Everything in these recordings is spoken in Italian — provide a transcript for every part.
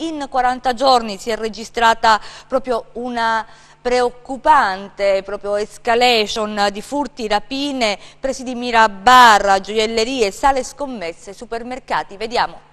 In 40 giorni si è registrata proprio una preoccupante proprio escalation di furti, rapine, presi di mira a bar, gioiellerie, sale scommesse, supermercati. Vediamo.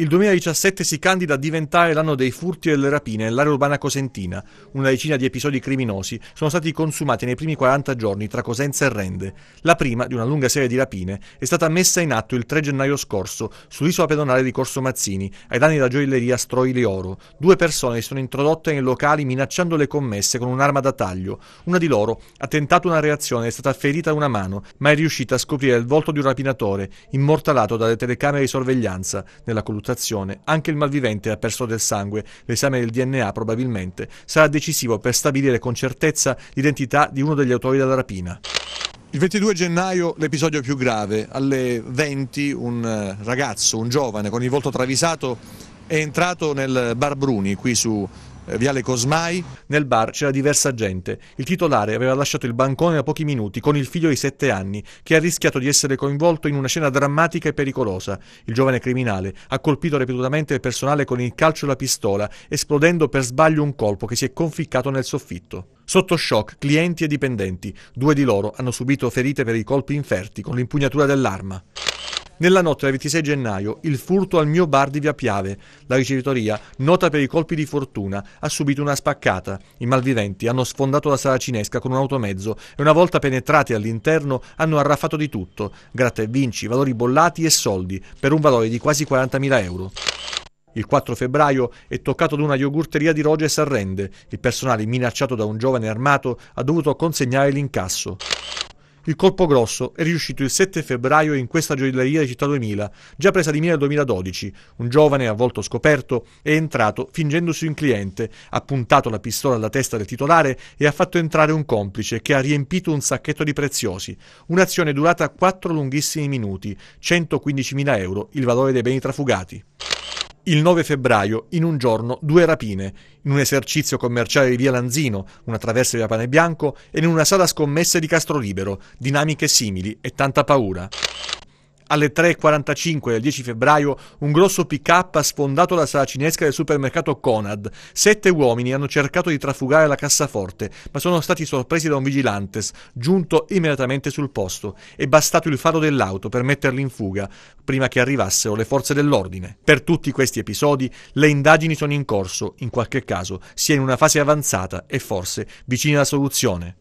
Il 2017 si candida a diventare l'anno dei furti e delle rapine nell'area urbana cosentina. Una decina di episodi criminosi sono stati consumati nei primi 40 giorni tra Cosenza e Rende. La prima, di una lunga serie di rapine, è stata messa in atto il 3 gennaio scorso sull'isola pedonale di Corso Mazzini, ai danni della gioielleria Stroili Oro. Due persone si sono introdotte nei locali minacciando le commesse con un'arma da taglio. Una di loro ha tentato una reazione e è stata ferita a una mano, ma è riuscita a scoprire il volto di un rapinatore, immortalato dalle telecamere di sorveglianza nella colluttazione dell'amputazione. Anche il malvivente ha perso del sangue. L'esame del DNA probabilmente sarà decisivo per stabilire con certezza l'identità di uno degli autori della rapina. Il 22 gennaio l'episodio più grave. Alle 20 un eh, ragazzo, un giovane con il volto travisato è entrato nel Bar Bruni qui su Viale Cosmai. Nel bar c'era diversa gente. Il titolare aveva lasciato il bancone da pochi minuti con il figlio di sette anni, che ha rischiato di essere coinvolto in una scena drammatica e pericolosa. Il giovane criminale ha colpito ripetutamente il personale con il calcio e la pistola, esplodendo per sbaglio un colpo che si è conficcato nel soffitto. Sotto shock clienti e dipendenti, due di loro hanno subito ferite per i colpi inferti con l'impugnatura dell'arma. Nella notte del 26 gennaio, il furto al mio bar di Via Piave. La ricevitoria, nota per i colpi di fortuna, ha subito una spaccata. I malviventi hanno sfondato la sala cinesca con un automezzo e una volta penetrati all'interno hanno arraffato di tutto, gratta e vinci, valori bollati e soldi, per un valore di quasi 40.000 euro. Il 4 febbraio è toccato ad una yogurteria di Roge e Sarrende. Il personale, minacciato da un giovane armato, ha dovuto consegnare l'incasso. Il colpo grosso è riuscito il 7 febbraio in questa gioielleria di Città 2000, già presa di mira nel 2012. Un giovane avvolto scoperto è entrato fingendosi un cliente, ha puntato la pistola alla testa del titolare e ha fatto entrare un complice che ha riempito un sacchetto di preziosi. Un'azione durata 4 lunghissimi minuti, 115.000 euro il valore dei beni trafugati. Il 9 febbraio, in un giorno, due rapine, in un esercizio commerciale di via Lanzino, una traversa di Pane Bianco e in una sala scommessa di Castro Libero, dinamiche simili e tanta paura alle 3.45 del 10 febbraio un grosso pick-up ha sfondato la sala cinesca del supermercato Conad. Sette uomini hanno cercato di trafugare la cassaforte, ma sono stati sorpresi da un vigilantes, giunto immediatamente sul posto. È bastato il faro dell'auto per metterli in fuga, prima che arrivassero le forze dell'ordine. Per tutti questi episodi le indagini sono in corso, in qualche caso sia in una fase avanzata e forse vicina alla soluzione.